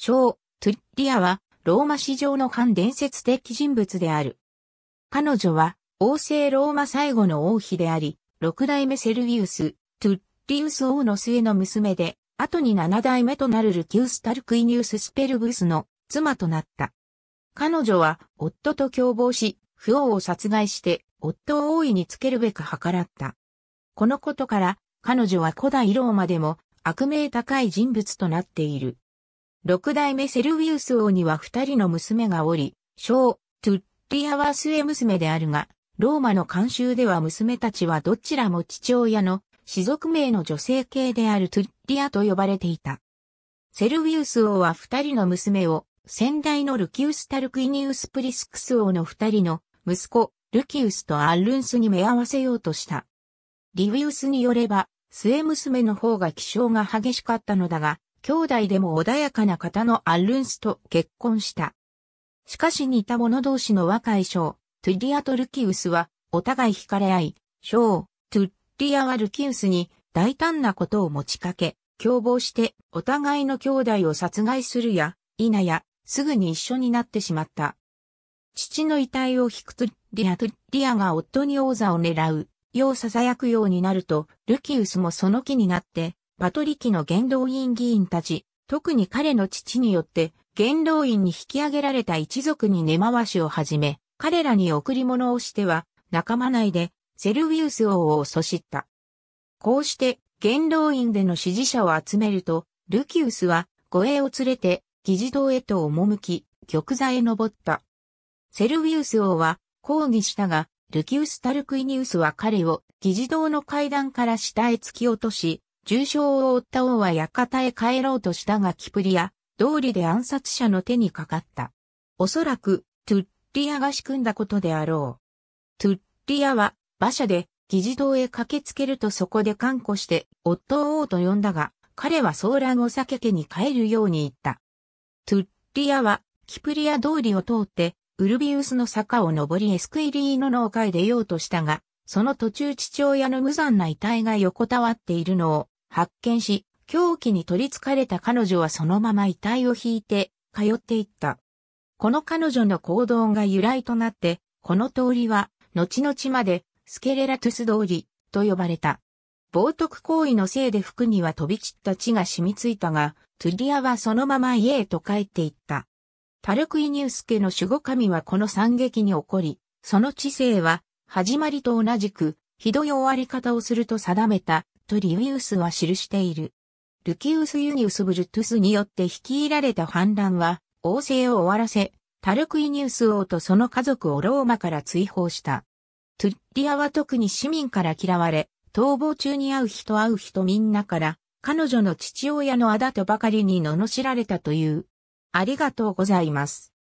ショトゥッリアは、ローマ史上の反伝説的人物である。彼女は、王政ローマ最後の王妃であり、六代目セルビウス、トゥッリウス王の末の娘で、後に七代目となるルキウス・タルクイニウス・スペルブスの妻となった。彼女は、夫と共謀し、不王を殺害して、夫を王位につけるべく計らった。このことから、彼女は古代ローマでも、悪名高い人物となっている。六代目セルウィウス王には二人の娘がおり、小、トゥッリアは末娘であるが、ローマの慣習では娘たちはどちらも父親の氏族名の女性系であるトゥッリアと呼ばれていた。セルウィウス王は二人の娘を、先代のルキウス・タルクイニウス・プリスクス王の二人の息子、ルキウスとアンルンスに目合わせようとした。リウィウスによれば、末娘の方が気性が激しかったのだが、兄弟でも穏やかな方のアルンスと結婚した。しかし似た者同士の若い将、トゥリアとルキウスは、お互い惹かれ合い、将、トゥリアはルキウスに大胆なことを持ちかけ、共謀してお互いの兄弟を殺害するや、否や、すぐに一緒になってしまった。父の遺体を引くトゥリアトゥリアが夫に王座を狙う、よう囁くようになると、ルキウスもその気になって、パトリキの元老院議員たち、特に彼の父によって元老院に引き上げられた一族に根回しを始め、彼らに贈り物をしては仲間内でセルウィウス王を阻した。こうして元老院での支持者を集めると、ルキウスは護衛を連れて議事堂へと赴き、玉座へ登った。セルウィウス王は抗議したが、ルキウス・タルクイニウスは彼を議事堂の階段から下へ突き落とし、重傷を負った王は館へ帰ろうとしたがキプリア、通りで暗殺者の手にかかった。おそらく、トゥッリアが仕組んだことであろう。トゥッリアは、馬車で、議事堂へ駆けつけるとそこで看護して、夫を王と呼んだが、彼は騒乱を避け家に帰るように言った。トゥッリアは、キプリア通りを通って、ウルビウスの坂を登りエスクイリーノ農家へ出ようとしたが、その途中父親の無残な遺体が横たわっているのを発見し、狂気に取り憑かれた彼女はそのまま遺体を引いて通っていった。この彼女の行動が由来となって、この通りは、後々まで、スケレラトゥス通り、と呼ばれた。冒涜行為のせいで服には飛び散った血が染みついたが、トゥリアはそのまま家へと帰っていった。タルクイニウス家の守護神はこの惨劇に起こり、その知性は、始まりと同じく、ひどい終わり方をすると定めたとリビウスは記している。ルキウス・ユニウス・ブルトゥスによって率いられた反乱は、王政を終わらせ、タルクイニウス王とその家族をローマから追放した。トゥッリアは特に市民から嫌われ、逃亡中に会う人会う人みんなから、彼女の父親のあだとばかりに罵られたという。ありがとうございます。